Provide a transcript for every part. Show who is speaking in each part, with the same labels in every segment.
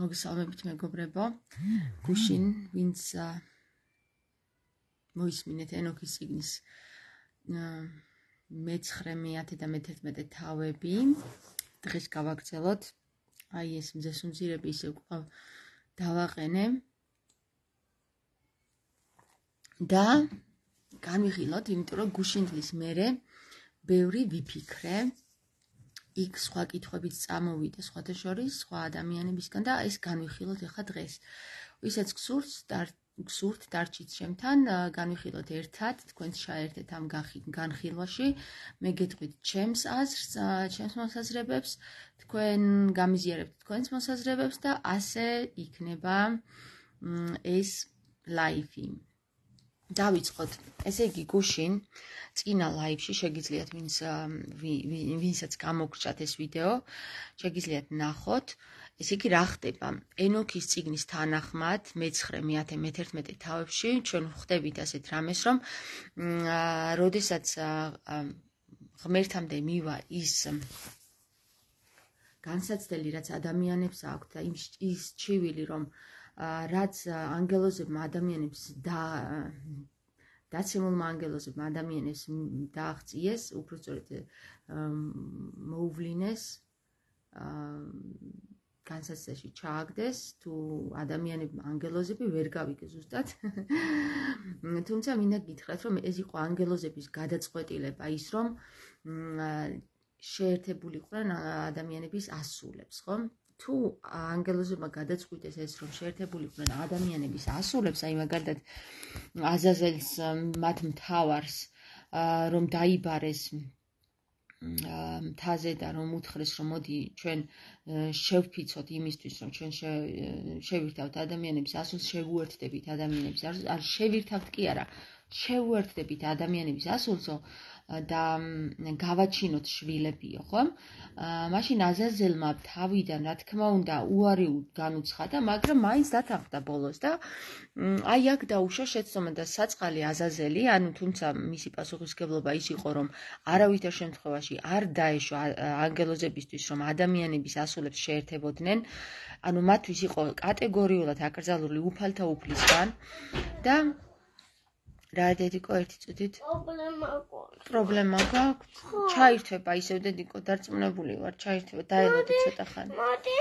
Speaker 1: მოგესალმებით მეგობრებო. გუშინ, ვინც მოისმინეთ ენოქის წიგნის მე-9, 10 და მე-11 თავები დღეს გავაგრძელოთ. აი ეს მძესუნძირები ისე კვლავ დავაყენე. და განვიღილოთ, იმიტომ რომ გუშინ დღის მერე ბევრი ვიფიქრე. იქ სხვა კითხვებიც წამოვიდა სხვათა შორის სხვა ადამიანებისგან და ეს განვიხილოთ ახლა დღეს. ვისაც გსურთ, გსურთ დარჩით შემთან, განვიხილოთ ერთად, თქვენ შეერთეთ ამ განხილვაში. მე გეტყვით ჩემს აზრს, ჩემს მოსაზრებებს, თქვენ გამიზიარებთ თქვენს მოსაზრებებს და ასე იქნება ეს ლაიფი. დავიწყოთ. ესე იგი, გუშინ წინა ლაივში შეგიძლიათ ვინც ვინსაც გამოგრჩათ ეს ვიდეო, შეგიძლიათ ნახოთ. ესე იგი, რა ხდება? ენოქის ციგნის თანახმად, მე-9, მე-11 თავებში ჩვენ ხვდებით ასეთ რამეს, რომ როდესაც ღმერთამდე მივა ის განსაცდელი, რაც ადამიანებს აქვთ და იმ ის ჩივილი, რომ რაც ანგელოზებმა ადამიანებს და დაცემულმა ანგელოზებმა ადამიანებს დააღწიეს, უფრო სწორედ მოუვლინეს განსაცდაში ჩააგდეს თუ ადამიანები ანგელოზები ვერ გავიგე ზუსტად. თუმცა მინდა გითხრათ, რომ ეს იყო ანგელოზების გადაწყვეტილება ის, რომ შეერთებული იყვნენ ადამიანების ასულებს, ხომ? თუ ანგელოზებმა გადაწყვიტეს ეს რომ შეერთებულიყვნენ ადამიანების ასულებს, აი მაგალითად აზაზელს მათ მთავარს რომ დაიბარეს მთაზე და რომ უთხრეს რომ მოდი ჩვენ შევფიცოთ იმისთვის რომ ჩვენ შევირთავთ ადამიანების ასულს, შეგუერთდებით ადამიანებს, არ შევირთავთ კი არა, შევუერთდებით ადამიანების ასულსო და გავაჩინოთ შვილებიო, ხო? მაშინ აზაზელმა თავიდან, რა თქმა უნდა, უარი განუცხადა, მაგრამ მაინც დათანხმდა ბოლოს და აი აქ დაუშვა შეცდომა და საწყალი აზაზელი, ანუ თუმცა მისი პასუხისგებლობა ის იყო, რომ არავითარ შემთხვევაში არ დაეშვა ანგელოზებისთვის, რომ ადამიანების ასულებს შეერთებოდნენ. ანუ მათთვის იყო კატეგორიულად აკრძალული უფალთა უფლისგან და რა დედიკო ერთი წუთით პრობლემა გაქვს ჩაირთვება ისევ დედიკო დარწმუნებული ვარ ჩაირთვება დაელოდი ცოტა ხანი მოდი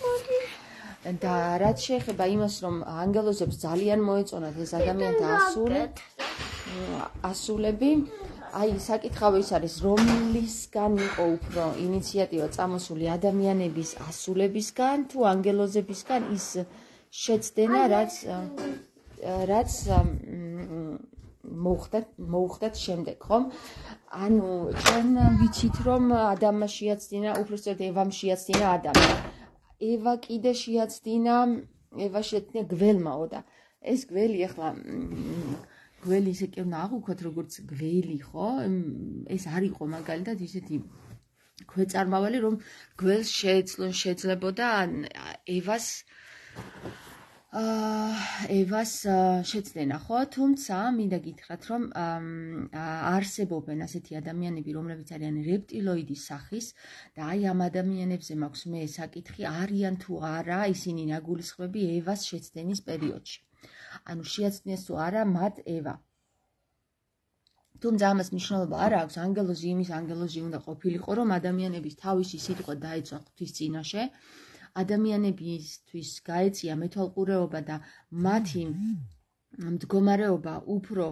Speaker 1: მოდი და რაც შეეხება იმას რომ ანგელოზებს ძალიან მოეწონათ ეს ადამიანთა ასული ასულები აი საკითხავ ის არის რომლისგან იყო უფრო ინიციატივა წამოსული ადამიანების ასულებისგან თუ ანგელოზებისგან ის შეცდენა რაც რაც მოხდათ მოხდათ შემდეგ ხომ ანუ ჩვენ ვიცით რომ ადამიანს შეაცდინა უბრალოდ ევამ შეაცდინა ადამიანს ევა კიდე შეაცდინა ევა შეთნე გველმაო და ეს გველი ახლა გველი ისე კი უნდა აღვქოთ როგორც გველი ხო ეს არ იყო მაგალითად ისეთი ქვეწარმავალი რომ გველს შეეძლონ შეძლებოდა ან ევას ევას შეცდენა ხო თუმცა მინდა გითხრათ რომ არსებობენ ასეთი ადამიანები რომლებიც არიან რეპტილოიდის სახის და აი ამ ადამიანებზე მაქვს მე საკითხი არიან თუ არა ისინი ნაგულისხმები ევას შეცდენის პერიოდში ანუ შეცდენს თუ არა მათ ევა თუმცა ამას მნიშვნელობა არ აქვს ანგელოზი იმის ანგელოზი უნდა ყოფილიყო რომ ადამიანების თავისი სიტყვა დაეცვა ღვთის წინაშე აა ადამიანებისთვის გაეწია მეთვალყურეობა და მათი მდგომარეობა უფრო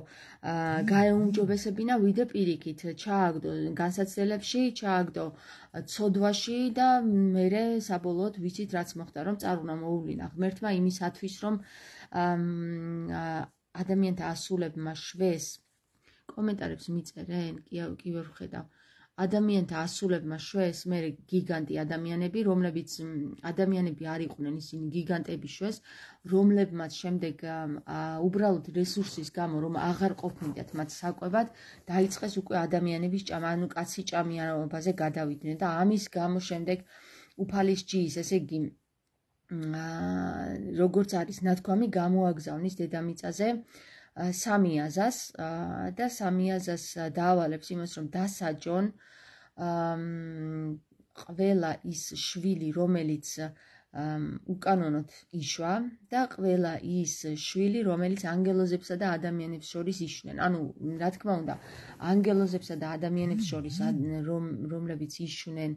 Speaker 1: გაეუმჯობესებინა ვიდრე პირიქით ჩააგდო განსაცდელებში, ჩააგდო ცოდვაში და მე საბოლოოდ ვიცით რაც მოხდა, რომ წარუნა მოუვლინა ღმერთმა იმისათვის, რომ ადამიანთა ასულებმა შვეს კომენტარებს მიწერენ, კი კი ვერ ხედავ. აა ადამიანთა ასულებმა შვეს მე გიგანტი ადამიანები, რომლებიც ადამიანები არ იყვნენ ისინი გიგანტები შვეს, რომლებმაც შემდეგ უბრალოდ რესურსის გამო რომ აღარ ყოფნიდათ მათ საკვებად, დაიწყეს უკვე ადამიანების ჭამა, ანუ კაცი ჭამიანობაზე გადავიდნენ და ამის გამო შემდეგ უფალის ჯის, ესე იგი აა როგორც არის ნათქვამი გამოაგზავნის დედამიწაზე სამიაზას და სამიაზას დაავალებს იმას, რომ დასაჯონ ყველა ის შვილი, რომელიც უკანონოდ იშვა და ყველა ის შვილი, რომელიც ანგელოზებსა და ადამიანებს შორის იშნენ. ანუ რა თქმა უნდა, ანგელოზებსა და ადამიანებს შორის რომ რომლებიც იშნენ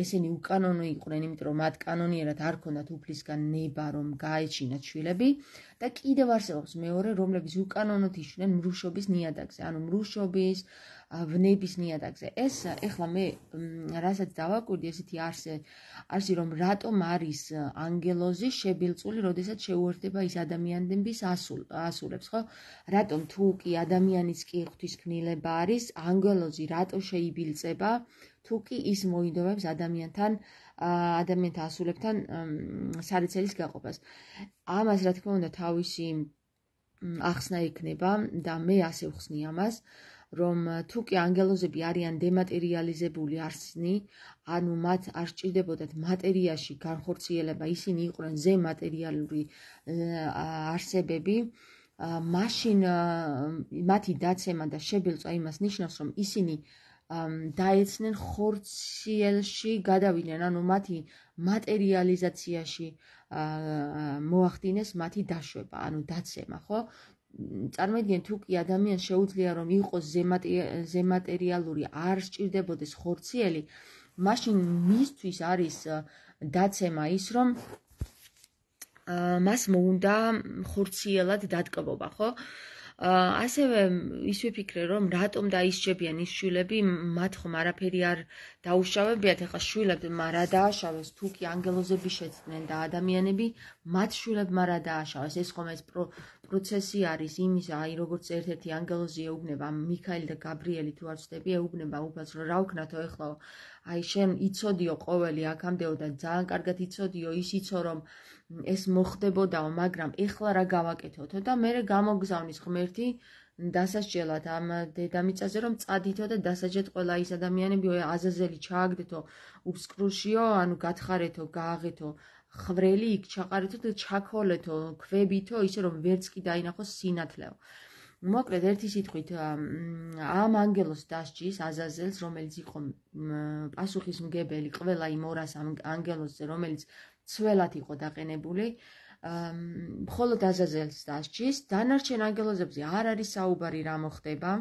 Speaker 1: ესენი უკანონო იყვნენ, იმიტომ რომ მათ კანონიერად არ ქონდათ უფლისგან ნება რომ გაეჩინათ შვილები და კიდევ არსებობს მეორე, რომლებიც უკანონოდ იშვნენ მრუშობის ნიადაგზე, ანუ მრუშობის, ვნების ნიადაგზე. ეს ეხლა მე რასაც დავაკვირდი ესეთი არსი არსი რომ რატომ არის ანგელოზი შებილწული, როდესაც შეუერთდება ის ადამიანების ასულ ასულებს, ხო? რატომ თუ კი ადამიანის კი ღვთისქმნილება არის, ანგელოზი რატო შეიბილწება? თუ კი ის მოინდომებს ადამიანთან ადამიანთან ასულებთან სარეცელის გაყოფას. ამას რა თქმა უნდა თავისი ახსნა იქნება და მე ასე ვხსნი ამას. აა რომ э, თუკი ანგელოზები არიან დემატერიალიზებული არსნი, ანუ მათ არ სჭირდებოდათ მატერიაში განხორციელება, ისინი იყვნენ ზე მატერიალური э, არსებები, э, მაშინ მათი დაცემა და შებილწვა იმას ნიშნავს, რომ ისინი დაეცნენ ხორციელში გადავიდნენ, ანუ მათი მატერიალიზაციაში მოახდინეს მათი დაშვება, ანუ დაცემა, ხო? წარმოიდგინეთ უკი ადამიანს შეუძლია რომ იყოს ზემატერიალური არ სჭირდებოდეს ხორციელი მაშინ მისთვის არის დაცემა ის რომ მას მოუნდა ხორციელად დატკბობა ხო ასევე ის ვიფიქრე რომ რატომ დაისჯებიან ის შვილები მათ ხომ არაფერი არ დაუშავებიათ ეხლა შვილებმა რა დააშავეს თუკი ანგელოზები შეცდნენ და ადამიანები მათ შვილებმა რა დააშავეს ეს ხომ ეს პროცესი არის იმის აი როგორც ერთ-ერთი ანგელოზი ეუბნება მიქაელი და გაბრიელი თუ არ ვცდები ეუბნება უბრალოდ რა ვქნათო ეხლა აი შენ იცოდიო ყოველი აქამდეო და ძალიან კარგად იცოდიო ის იცო რომ ეს მოხდებოდაო მაგრამ ეხლა რა გავაკეთოთო და მე გამოგზავნის ღმერთი დასასჯელად ამ დედამიწაზე რომ წადითო და დასაჯეთ ყველა ის ადამიანები აზაზელი ჩააგდეთო უბსკრუშიო ანუ გათხარეთო გააღეთო ხვრელი იქ ჩაყარეთო და ჩაქოლეთო ქვებითო ისე რომ ვერც კი დაინახოს სინათლეო მოკლედ ერთი სიტყვით ამ ანგელოს დასჯის აზაზელს რომელიც იყო პასუხის მგებელი ყველა იმ ორას ანგელოსზე რომელიც ცველად იყო დაყენებული მხოლოდ აზაზელს დასჯის დანარჩენ ანგელოზებზე არ არის საუბარი რა მოხდება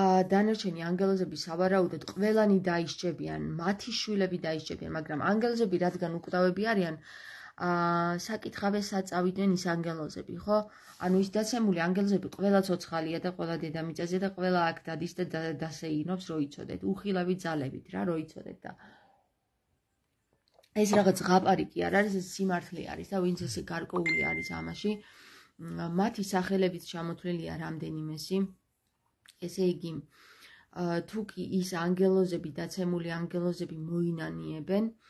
Speaker 1: ა დანარჩენი ანგელოზები სავარაუდოდ ყველანი დაიშჯებიან მათი შვილები დაიშჯებიან მაგრამ ანგელოზები რადგან უკვდავები არიან აა საკითხავეს აწავიდნენ ის ანგელოზები, ხო? ანუ ის დაცემული ანგელოზები ყველა ცოცხალია და ყველა დედამიწაზე და ყველა აქ დადის და დასეინობს, რო იცოდეთ, უხილავი ძალებით რა, რო იცოდეთ და ეს რაღაც ზღაპარიკი არ არის, ეს სიმართლე არის და ვინც ესე გარკვეული არის ამაში, მათი სახელებით შემოთვლილია რამდენიმესი. ესე იგი, თუკი ის ანგელოზები, დაცემული ანგელოზები მოინანიებენ, აა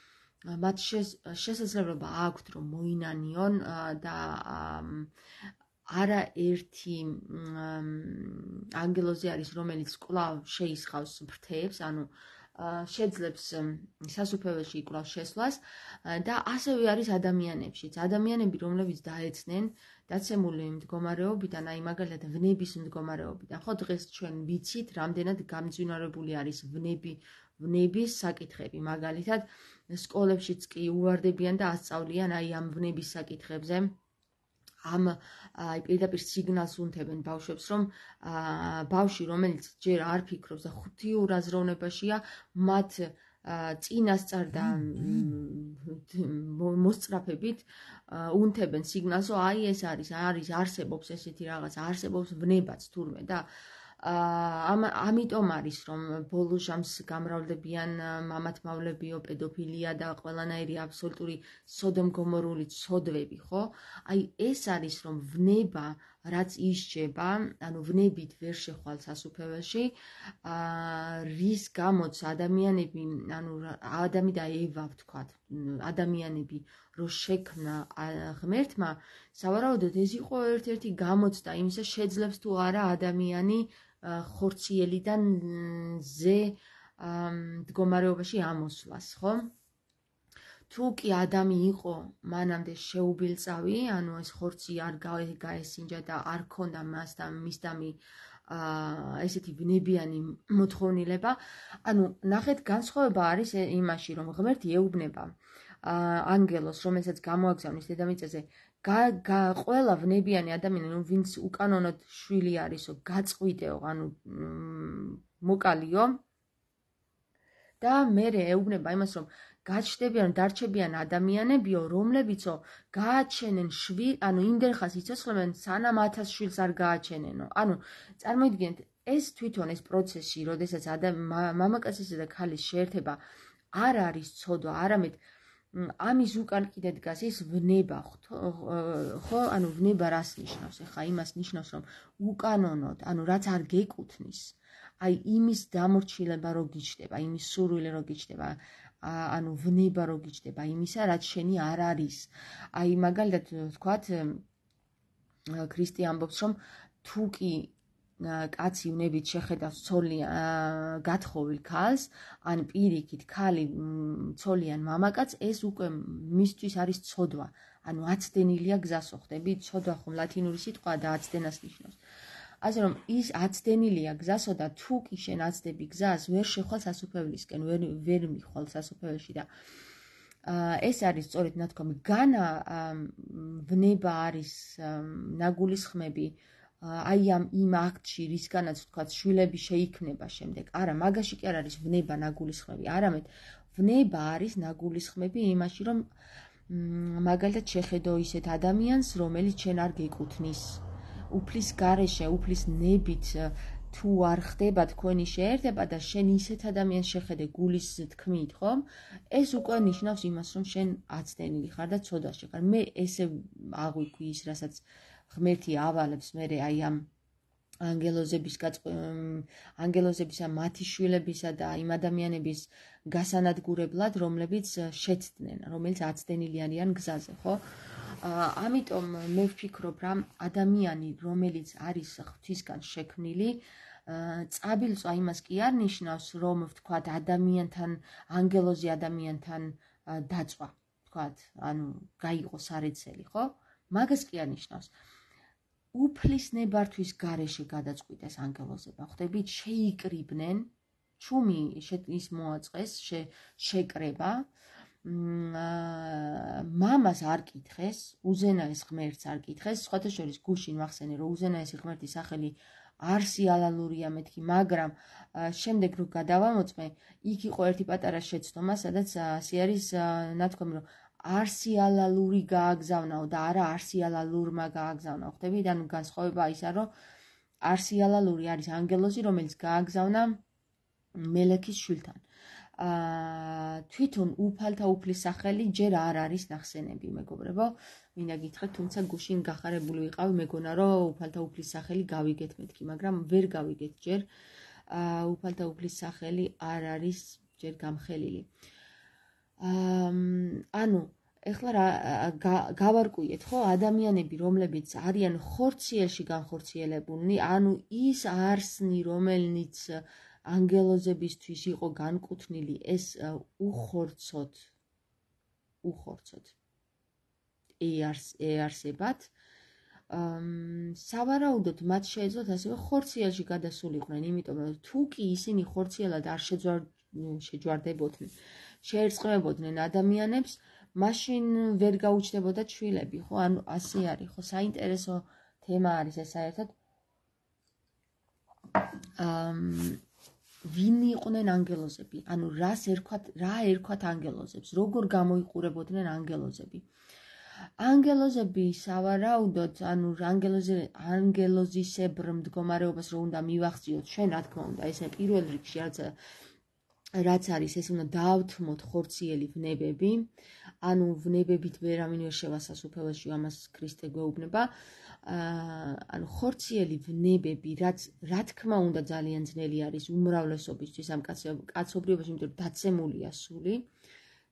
Speaker 1: მათ შესაძლებლობა აქვს რომ მოინანიონ და არა ერთი ანგელოზი არის რომელიც კლავ შეისხავს ფრთებს ანუ შეძლებს სასუფეველში კლავ შესვლას და ასევე არის ადამიანებშიც ადამიანები რომლებიც დაეცნენ დაცემული მდგომარეობიდან აი მაგალითად ვნების მდგომარეობიდან ხო დღეს ჩვენ ვიცით რამდენად გამძინარებული არის ვნები ვნების საკითხები. მაგალითად, სკოლებშიც კი უვარდებიან და ასწავლიან აი ამ ვნების საკითხებზე. ამ აი პირდაპირ სიგნალს უნთებენ ბავშვებს, რომ ბავში, რომელიც ჯერ არ ფიქრობს და ხუთიურ აზროვნებაშია, მათ წინასწარ და მოსწრაფებით უნთებენ სიგნალს, რომ აი ეს არის, არის არსებობს ესეთი რაღაც, არსებობს ვნებაც თურმე და აა ამ ამიტომ არის რომ ბოლო ჟამს გამრავლებიან მამათმავლებიო პედოფილია და ყველანაირი აბსოლუტური სოდომგომორული ცოდვები, ხო? აი ეს არის რომ ვნება რაც ისჯება, ანუ ვნებით ვერ შეხვალ სასუფეველში, აა რის გამოც ადამიანები, ანუ ადამი და ევა ვთქვათ, ადამიანები რო შექმნა ღმერთმა, სავარაუდოდ ეს იყო ერთ-ერთი გამოცდა იმისა, შეძლებს თუ არა ადამიანი ხორციელიდან ზე მდგომარეობაში ამოსვლას, ხო? თუ კი ადამი იყო მანამდე შეუბილწავი, ანუ ეს ხორცი არ გაესინჯა და არ ქონდა მას და მისდამი აა ესეთი ვნებიანი მოთხოვნილება, ანუ ნახეთ განსხვავება არის იმაში, რომ ღმერთი ეუბნება. აა ანგელოს, რომელსაც გამოაგზავნის დედამიწაზე გა ყველა ვნებიანი ადამიანი, ვინც უკანონოდ შვილი არისო, გაწყვიტეო, ანუ მოკალიო. და მე ეუბნება იმას, რომ გაჩდებიან, დარჩებიან ადამიანებიო, რომლებიცო გააჩენენ შვილ, ანუ იმდენხას იცოცხლებენ, სანამ 1000 შვილს არ გააჩენენო. ანუ წარმოიდგინეთ, ეს თვითონ ეს პროცესი, როდესაც ადამიანი მამაკაცისა და ქალის შეერთება არ არის ცოდვა, არამედ ამის უკან კიდე დგას ის ვნება ხო ანუ ვნება რას ნიშნავს ეხა იმას ნიშნავს რომ უკანონოდ ანუ რაც არ გეკუთნის აი იმის დამორჩილება რო გიჩდება იმის სურვილი რო გიჩდება ანუ ვნება რო გიჩდება იმისა რაც შენი არ არის აი მაგალითად თქვათ ქრისტიან ბობს რომ თუ კი კაცი უნებით შეხედავს ცოლია გათხოვილ ქალს ან პირიქით ქალი ცოლიან მამაკაც ეს უკვე მისთვის არის ცოდვა ანუ აცდენილია გზასო ხდები ცოდვა ხომ ლათინური სიტყვა და აცდენას ნიშნავს ასე რომ ის აცდენილია გზასო და თუ კი შენ აცდები გზას ვერ შეხვალ სასופელისკენ ვერ ვერ მიხვალ სასופელში და ეს არის სწორედ ნათქვამი განა ვნება არის ნაგულის ხმები აი ამ იმ აქტში რისგანაც თქვა შვილები შეიქმნება შემდეგ არა მაგაში კი არ არის ვნება ნაგულისხმები არამედ ვნება არის ნაგულისხმები იმაში რომ მაგალითად შეხედო ისეთ ადამიანს რომელიც შენ არ გეკუთნის უფლის გარეშე უფლის ნებით თუ არ ხდება თქვენი შეერთება და შენ ისეთ ადამიანს შეხედე გულის თქმით, ხომ? ეს უკვე ნიშნავს იმას, რომ შენ აცდენილი ხარ და ცოდა შეხარ. მე ესე აღვიქვი ის, რასაც აა ღმერთი ავალებს მე აი ამ ანგელოზების ანგელოზებისა მათი შვილებისა და იმ ადამიანების გასანადგურებლად რომლებიც შეცდნენ რომელიც აცდენილი არიან გზაზე ხო ამიტომ მე ვფიქრობ რომ ადამიანი რომელიც არის ღვთისგან შექმნილი წაბილს აი მას კი არ ნიშნავს რომ ვთქვათ ადამიანთან ანგელოზი ადამიანთან დაწვა ვთქვათ ანუ გაიღო სარეცელი ხო მაგას კი არ ნიშნავს უფლის ნებართვის გარეშე გადაწყვიტეს ანგელოზებმა. ხვდებით, შეიკრიბნენ ჩუმი ის მოაწეს შეკრება. მამას არ კითხეს, უზენაეს ღმერთს არ კითხეს. სხვათა შორის გუშინ მახსენე, რომ უზენაესი ღმერთი სახელი არსიალალურია მეთქი, მაგრამ შემდეგ რო გადავამოწმე, იქ იყო ერთი პატარა შეცდომა, სადაც ასე არის ნათქვამი, რომ არსიალალური გააგზავნაო და არა არსიალალურმა გააგზავნაო. ხდები? ანუ განსხვავება ისა, რომ არსიალალური არის ანგელოზი, რომელიც გააგზავნა მელექის შვილთან. აა თვითონ უფალთა უფლის სახელი ჯერ არ არის ნახსენები, მეგობრებო. მინდა გითხრა, თუმცა გუშინ გახარებული ვიყავ, მეგონა რომ უფალთა უფლის სახელი გავიგეთ მეთქი, მაგრამ ვერ გავიგეთ ჯერ. აა უფალთა უფლის სახელი არ არის ჯერ გამხელილი. აა ანუ ეხლა რა გავარკვიეთ ხო ადამიანები რომლებიც არიან ხორციელში განხორციელებული ანუ ის არსნი რომელიც ანგელოზებისთვის იყო განკუთვნილი ეს უხორცოთ უხორცოთ ERS ERSებად ამ სავარაუდოდ მათ შეეძლოთ ასევე ხორციელში გადასულიყვნენ იმიტომ რომ თუკი ისინი ხორციელად არ შეჯვარდებოდნენ შეერწყმებოდნენ ადამიანებს, მაშინ ვერ გაუჩნდებოდა ჩვილები, ხო? ანუ ასე არის, ხო, საინტერესო თემა არის ეს საერთოდ. ამ ვინ იყვნენ ანგელოზები? ანუ რას ერქვათ, რა ერქვათ ანგელოზებს? როგორ გამოიყურებოდნენ ანგელოზები? ანგელოზები სავარაუდოდ, ანუ ანგელოზი ანგელოზისებრ მდგომარეობას რო უნდა მივახციოთ, შენ რა თქმა უნდა, ესე პირველ რიგში რაც რაც არის ეს უნდა დავთმოთ ხორციელი ვნებები ანუ ვნებებით ვერავინ ვერ შევასასუფეველში ამას ქრისტე გვეუბნება ანუ ხორციელი ვნებები რაც რა თქმა უნდა ძალიან ძნელი არის უმრავლესობისთვის ამ კაცობრიობაში იმიტომ რომ დაცემულია სული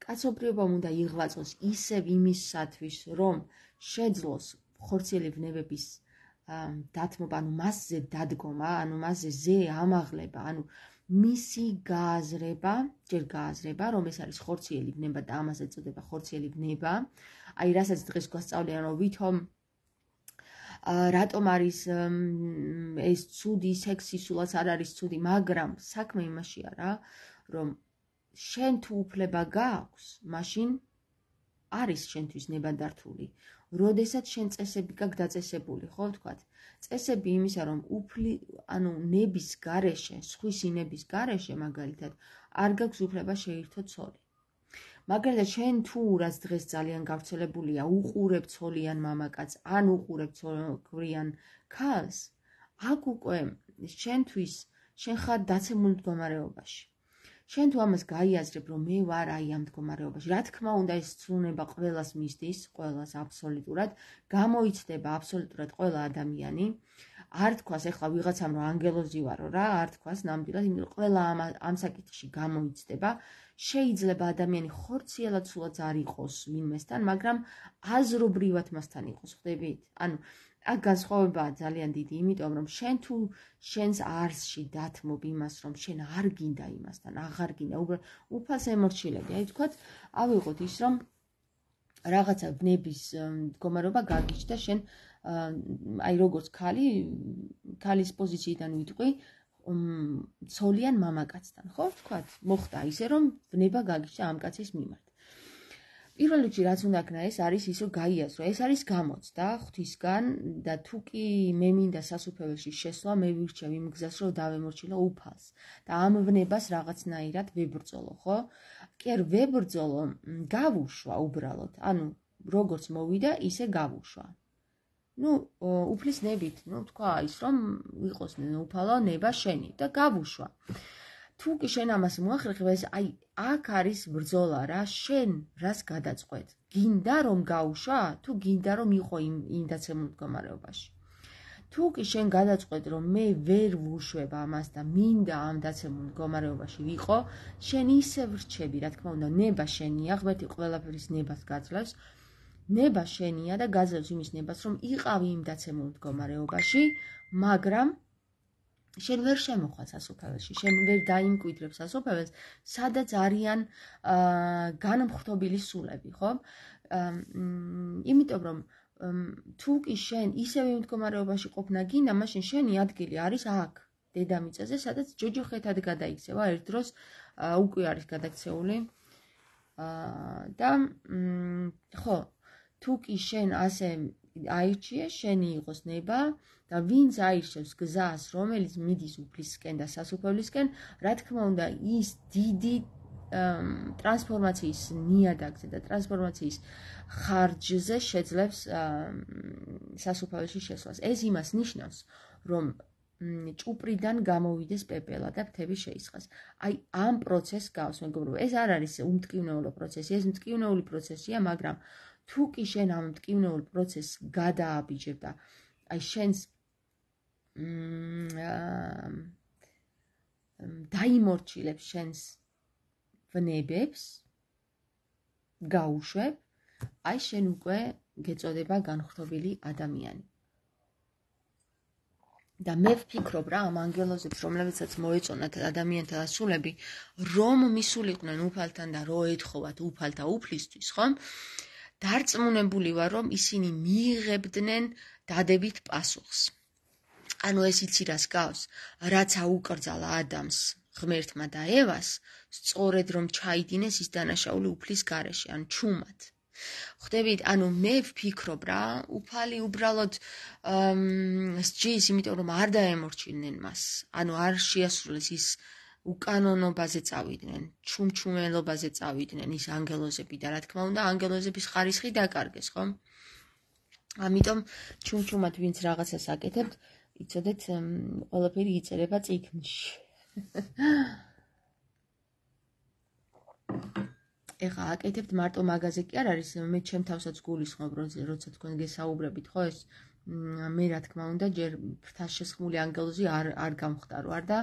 Speaker 1: კაცობრიობა უნდა იღვაწოს ისევ იმისათვის რომ შეძლოს ხორციელი ვნებების დათმობა ანუ მასზე დადგომა ანუ მასზე ზე ამაღლება ანუ მისი გააზრება, ჯერ გააზრება, რომ ეს არის ხორციელი ბნება და ამას ეწოდება ხორციელი ბნება. აი, რასაც დღეს გვასწავლიან, რომ ვითომ ა რატომ არის ეს ცუდი სექსი სულაც არ არის ცუდი, მაგრამ საქმე იმაშია რა, რომ შენ თუ უფლება გაქვს, მაშინ არის შენთვის ნებადართული. როდესაც შენ წესები გაქვს დაწესებული, ხო ვთქვა? წესები იმისა, რომ უფლი, ანუ ნების გარეშე, სხვის ინების გარეშე მაგალითად, არ გაქვს უფლება შეირთო ცოლი. მაგალითად, შენ თუ რაც დღეს ძალიან გავრცელებულია, უყურებ ცოლიან მამაკაც, ან უყურებ ცოლიან ქალს, აქ უკვე შენთვის შენ ხარ დაცემულ მდგომარეობაში. შენ თუ ამას გაიაზრებ, რომ მე ვარ აი ამ მდგომარეობაში, რა თქმა უნდა ეს ცუნება ყოველას მისდის, ყოველას აბსოლუტურად გამოიჩნდება აბსოლუტურად ყველა ადამიანი. არ თქვას ეხლა ვიღაცამ რომ ანგელოზი ვარო რა, არ თქვას ნამდვილად, იმიტომ რომ ყველა ამ ამ საკითხში გამოიჩნდება. შეიძლება ადამიანი ხორციელად სულაც არ იყოს ვინმესთან, მაგრამ აზრობრივად მასთან იყოს, ხვდებით? ანუ აი განსხვავებაა ძალიან დიდი, იმიტომ რომ შენ თუ შენს არსში დათმობ იმას, რომ შენ არ გინდა იმასთან, აღარ გინდა, უბრალოდ უფას ემორჩილები. აი თქვა, ავიღოთ ის, რომ რაღაცა ნების მდგომარეობა გაგიჩნდა შენ აი როგორც ქალი, ქალის პოზიციიდან ვიტყვი, მ ძალიან მამაკაცთან, ხო? თქვა, მოხდა ისე რომ ნება გაგიჩნდა ამ კაცის მიმართ. პირველ რიგში რაც უნდა ქნა ეს არის ისო გაიაზრო ეს არის გამოცდა ღვთისგან და თუ კი მე მინდა სასუფეველში შესვლა მე ვირჩევ იმ გზას რომ დავემორჩილო უფალს და ამვნებას რაღაცნაირად ვებრძოლო ხო კი არ ვებრძოლო გავუშვა უბრალოდ ანუ როგორც მოვიდა ისე გავუშვა ну უფლის ნებით ну თქვა ის რომ იყოს უფალო ნება შენი და გავუშვა თუ კი შენ ამას მოახერხებ, ეს აი აქ არის ბრძოლა რა, შენ რას გადაწყვეტ? გინდა რომ გაუშვა? თუ გინდა რომ იყო იმ ინდაცემ მდგომარეობაში? თუ კი შენ გადაწყვეტ, რომ მე ვერ ვუშვებ ამას და მინდა ამ დაცემ მდგომარეობაში ვიყო, შენ ისე ვრჩები, რა თქმა უნდა, ნება შენია, ღმერთი ყველაფერის ნებას გაძლევს. ნება შენია და გაძლევს იმის ნებას, რომ იყავი იმ დაცემ მდგომარეობაში, მაგრამ შენ ვერ შემოხვალ სასופელში, შენ ვერ დაიმკვიდრებ სასופელს, სადაც არიან აა განმხრთობილი სულები, ხო? აა იმიტომ რომ თუ კი შენ ისევე მდგომარეობაში ყოფნა გინდა, მაშინ შენი ადგილი არის აქ, დედამიწაზე, სადაც ჯოჯოხეთად გადაიქცევა, ერთ დროს უკვე არის გადაქცეული. აა და ხო, თუ კი შენ ასე აიჩიე, შენი იყოს ნება, აა და ვინც აირჩევს გზას, რომელიც მიდის უფლისკენ და სასუფევლისკენ, რა თქმა უნდა, ის დიდი ტრანსფორმაციის ნიადაგზე და ტრანსფორმაციის ხარჯზე შეძლებს სასუფეველში შესვლას. ეს იმას ნიშნავს, რომ ჭუპრიდან გამოვიდეს პეპელა და ფთები შეისხას. აი ამ პროცესს გავს მეგობრებო, ეს არ არის უმტკივნეულო პროცესი, ეს მტკივნეული პროცესია, მაგრამ თუ კი შენ ამ მტკივნეულ პროცესს გადააბიჯებ და აი შენს მმ დაიმორჩილებ შენს ვნებებს გაუშვებ აი შენ უკვე გეწოდება განხრთობილი ადამიანი და მე ვფიქრობ რა ამ ანგელოზებს რომლებიცაც მოეწონათ ადამიანთა სულები რომ მისულიყვნენ უფალთან და რომ ეთხოვათ უფალთა უფლისთვის ხომ დარწმუნებული ვარ რომ ისინი მიიღებდნენ დადებით პასუხს ანუ ეს იცი რას გავს რაც აუკრძალა ადამს ღმერთმა და ევას სწორედ რომ ჩაიდინეს ის დანაშაული უფლის გარეშე ან ჩუმად ხვდებით ანუ მე ვფიქრობ რა უფალი უბრალოდ სჯის იმიტომ რომ არ დაემორჩილნენ მას ანუ არ შეასრულეს ის უკანონობაზე წავიდნენ, ჩუმჩუმელობაზე წავიდნენ ის ანგელოზები და რა თქმა უნდა ანგელოზების ხარისხი დაკარგეს, ხო? ამიტომ ჩუმჩუმად ვინც რაღაცას აკეთებს, იცოდეთ, ყველაფერი იწერება წიგნში. ეხა აკეთებთ მარტო მაგაზე კი არ არის, მე ჩემ თავსაც გულისხმობ, რომ როცა თქვენ გესაუბრებით, ხო ეს მე რა თქმა უნდა ჯერ ფრთაშესხმული ანგელოზი არ არ გამختارო არ და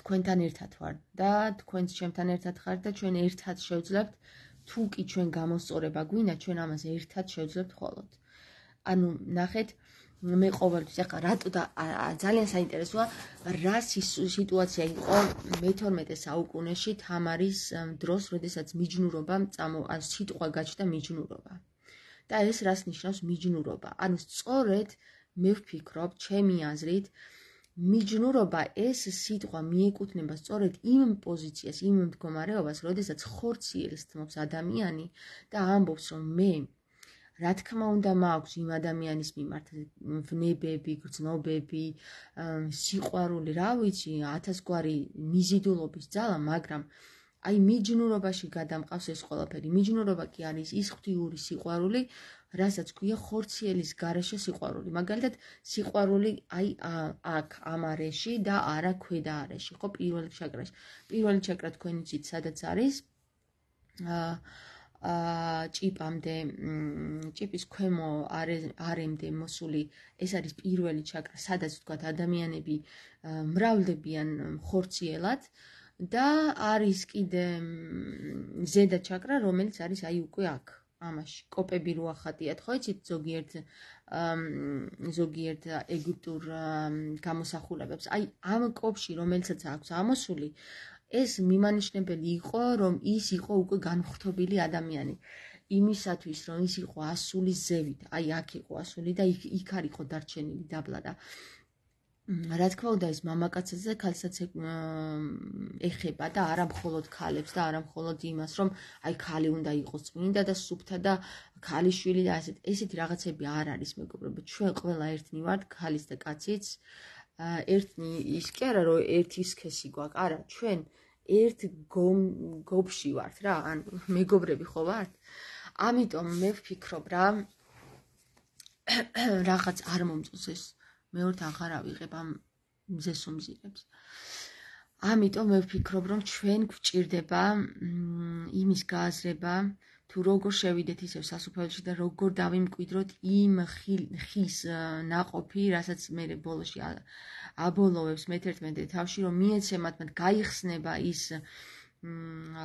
Speaker 1: თქვენთან ერთად ვარ და თქვენც ჩემთან ერთად ხართ და ჩვენ ერთად შევძლებთ თუკი ჩვენ გამოსწორება გვინდა ჩვენ ამას ერთად შევძლებთ ხოლმე ანუ ნახეთ აა მე ყოველთვის ახლა რატო და ძალიან საინტერესოა რა სიტუაცია იყო მე-12 საუკუნეში თამარის დროს, როდესაც მიჯნურობა წამო ან სიტყვა გაჩნდა მიჯნურობა. და ეს რას ნიშნავს მიჯნურობა? ან სწორედ მე ვფიქრობ, ჩემი აზრით, მიჯნურობა ეს სიტყვა მიეკუთვნება სწორედ იმ პოზიციას, იმ მდგომარეობას, როდესაც ხორციელს თმობს ადამიანი და ამბობს რომ მე რა თქმა უნდა მაქვს იმ ადამიანის მიმართ ვნებები, გრძნობები, სიყვარული, რა ვიცი, ათასგვარი მიზიდულობის ძალა, მაგრამ აი მიჯნურობაში გადამყავს ეს ყველაფერი. მიჯნურობა კი არის ის ღვთიური სიყვარული, რასაც ქვია ხორციელის garaშე სიყვარული. მაგალითად, სიყვარული აი აქ ამარეში და არა ქვედა არეში, ხო, პირველ ჩაკრაში. პირველი ჩაკრა თქვენიც იცით, სადაც არის აა ა ჭიპამდე ჭიპის ქვემო არემდე მოსული ეს არის პირველი ჩაკრა სადაც ვთქვათ ადამიანები მრავლდებიან ხორციელად და არის კიდე ზედა ჩაკრა რომელიც არის აი უკვე აქ ამაში კოპები რო ახატიათ ხო იცით ზოგიერთ ზოგიერთ ეგვიპტურ გამოსახულებებს აი ამ კოპში რომელიცაც აქვს ამოსული ეს მიმანიშნებელი იყო, რომ ის იყო უკვე განხრთობილი ადამიანი. იმისათვის, რომ ის იყო ასული ზევით, აი აქ იყო ასული და იქ იქ არ იყო დარჩენილი დაბლა და რა თქმა უნდა, ეს მამაკაცებზე ხალხსაც ეხება და არა მხოლოდ ქალებს და არა მხოლოდ იმას, რომ აი ქალი უნდა იყოს წმინდა და სუფთა და ქალიშვილი და ასეთ. ესეთი რაღაცები არ არის, მეგობრებო. ჩვენ ყველა ერთნი ვართ, ქალიც და კაციც. აა ერთი ის კი არა რომ ერთი სქესი გვაქვს არა ჩვენ ერთ გობში ვართ რა ან მეგობრები ხო ვართ ამიტომ მე ვფიქრობ რა რაღაც არ მომწონს ეს მეორთ აღარ ავიღებ ამ მზესუმზირებს ამიტომ მე ვფიქრობ რომ ჩვენ გვჭირდება იმის გააზრება თუ როგორ შევიდეთ ისევ სასופელში და როგორ დავიმკვიდროთ იმ ხის ناقოფი, რასაც მე ბოლოსი აბოლოვებს მე-11 თავში, რომ მიეცემათ მათ გაიხსნება ის მ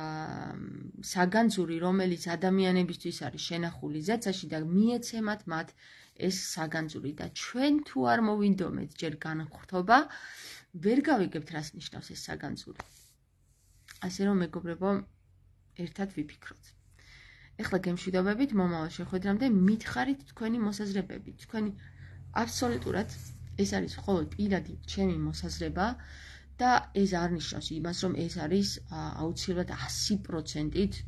Speaker 1: საგანძური რომელიც ადამიანებისთვის არის შენახული ზეცაში და მიეცემათ მათ ეს საგანძური და ჩვენ თუ არ მოვინდომეთ ჯერ განხრთობა ვერ გავიგებთ რას ნიშნავს ეს საგანძური ასე რომ მეგობრებო ერთად ვიფიქროთ ეხლა გემშვიდობებით მომავალ შეხვედრამდე მითხარით თქვენი მოსაზრებები თქვენი აბსოლუტურად ეს არის მხოლოდ პირადი ჩემი მოსაზრება და ეს არ ნიშნავს იმას რომ ეს არის აუცილებლად 100%-ით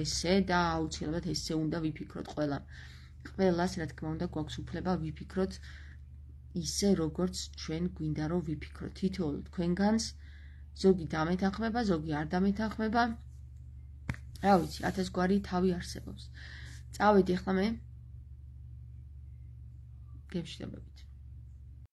Speaker 1: ესე და აუცილებლად ესე უნდა ვიფიქროთ ყველა ყველას რა თქმა უნდა გვაქვს უფლება ვიფიქროთ ისე როგორც ჩვენ გვინდა რომ ვიფიქროთ თითოეულ თქვენგანს ზოგი დამეთანხმება ზოგი არ დამეთანხმება რა ვიცი, 1000 გვარი თავი არსებობს. წავედი ახლა მე. გემშიდობები.